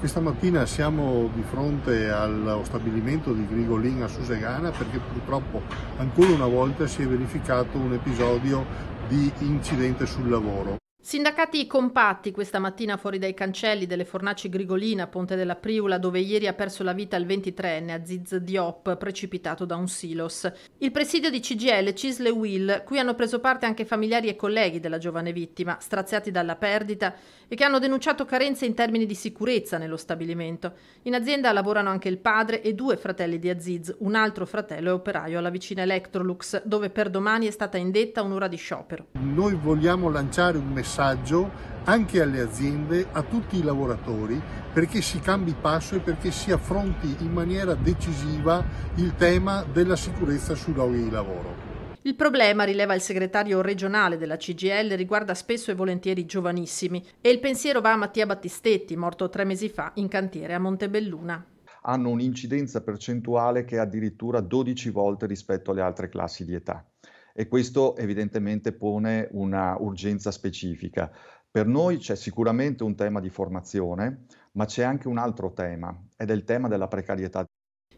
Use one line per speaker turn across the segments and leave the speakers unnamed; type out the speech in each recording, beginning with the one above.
Questa mattina siamo di fronte allo stabilimento di Grigolin a Susegana perché purtroppo ancora una volta si è verificato un episodio di incidente sul lavoro.
Sindacati compatti questa mattina fuori dai cancelli delle Fornaci Grigolina, Ponte della Priula, dove ieri ha perso la vita il 23enne Aziz Diop, precipitato da un silos. Il presidio di CGL Cisle Will, cui hanno preso parte anche familiari e colleghi della giovane vittima, straziati dalla perdita e che hanno denunciato carenze in termini di sicurezza nello stabilimento. In azienda lavorano anche il padre e due fratelli di Aziz, un altro fratello e operaio alla vicina Electrolux, dove per domani è stata indetta un'ora di sciopero.
Noi vogliamo lanciare un messaggio messaggio anche alle aziende, a tutti i lavoratori, perché si cambi passo e perché si affronti in maniera decisiva il tema della sicurezza sui luoghi di lavoro.
Il problema, rileva il segretario regionale della CGL, riguarda spesso e volentieri i giovanissimi e il pensiero va a Mattia Battistetti, morto tre mesi fa in cantiere a Montebelluna
hanno un'incidenza percentuale che è addirittura 12 volte rispetto alle altre classi di età e questo evidentemente pone una urgenza specifica. Per noi c'è sicuramente un tema di formazione, ma c'è anche un altro tema ed è il tema della precarietà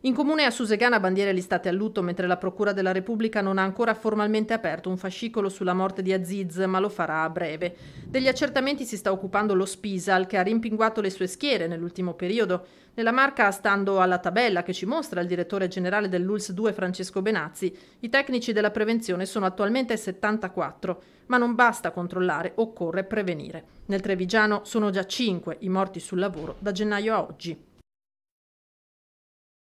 in comune a Susegana bandiere listate a lutto mentre la Procura della Repubblica non ha ancora formalmente aperto un fascicolo sulla morte di Aziz, ma lo farà a breve. Degli accertamenti si sta occupando lo Spisal, che ha rimpinguato le sue schiere nell'ultimo periodo. Nella marca, stando alla tabella che ci mostra il direttore generale dell'ULS 2 Francesco Benazzi, i tecnici della prevenzione sono attualmente 74, ma non basta controllare, occorre prevenire. Nel Trevigiano sono già 5 i morti sul lavoro da gennaio a oggi.